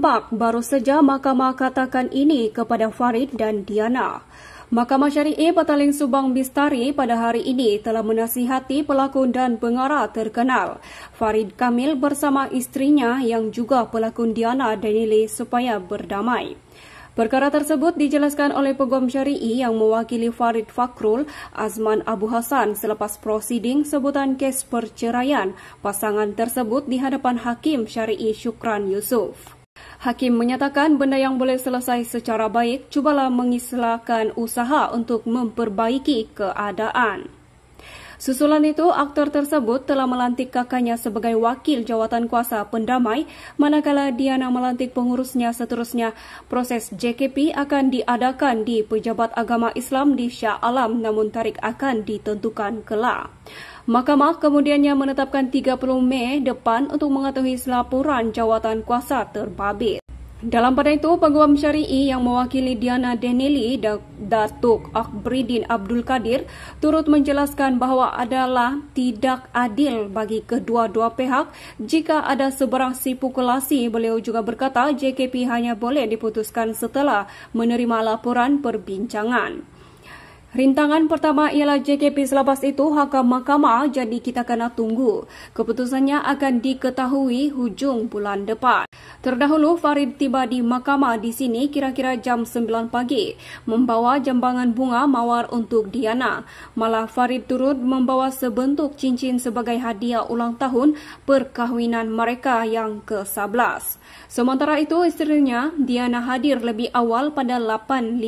rembak baru saja mahkamah katakan ini kepada Farid dan Diana. Mahkamah Syariah Petaling Subang Bistari pada hari ini telah menasihati pelakon dan pengarah terkenal Farid Kamil bersama istrinya yang juga pelakon Diana Danile supaya berdamai. Perkara tersebut dijelaskan oleh Peguam Syari'i yang mewakili Farid Fakrul Azman Abu Hassan selepas prosiding sebutan kes perceraian pasangan tersebut di hadapan Hakim Syari'i Syukran Yusuf. Hakim menyatakan benda yang boleh selesai secara baik, cubalah mengislahkan usaha untuk memperbaiki keadaan. Susulan itu, aktor tersebut telah melantik kakaknya sebagai wakil jawatan kuasa pendamai, manakala Diana melantik pengurusnya seterusnya. Proses JKP akan diadakan di Pejabat Agama Islam di Shah Alam, namun tarik akan ditentukan kelak. Mahkamah kemudiannya menetapkan 30 Mei depan untuk mengetahui laporan jawatan kuasa terbabit. Dalam pada itu, Peguam Syari'i yang mewakili Diana Denili dan Datuk Akbridin Abdul Kadir turut menjelaskan bahawa adalah tidak adil bagi kedua-dua pihak jika ada seberang sipukulasi. Beliau juga berkata JKP hanya boleh diputuskan setelah menerima laporan perbincangan. Rintangan pertama ialah JKP selepas itu hakam mahkamah jadi kita kena tunggu. Keputusannya akan diketahui hujung bulan depan. Terdahulu Farid tiba di mahkamah di sini kira-kira jam 9 pagi membawa jambangan bunga mawar untuk Diana. Malah Farid turut membawa sebentuk cincin sebagai hadiah ulang tahun perkahwinan mereka yang ke-11. Sementara itu isterinya Diana hadir lebih awal pada 8.55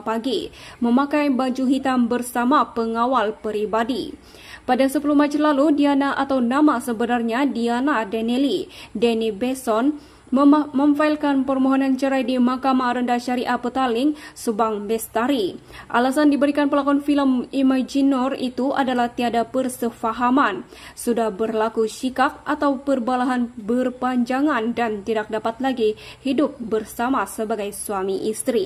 pagi memakai baju hitam bersama pengawal peribadi. Pada 10 Mac lalu, Diana atau nama sebenarnya Diana Denelli, Denny Beson, mem- memfailkan permohonan cerai di Mahkamah Rendah Syariah Petaling, Subang Bestari. Alasan diberikan pelakon filem Imaginor itu adalah tiada persefahaman, sudah berlaku sikap atau perbalahan berpanjangan dan tidak dapat lagi hidup bersama sebagai suami isteri.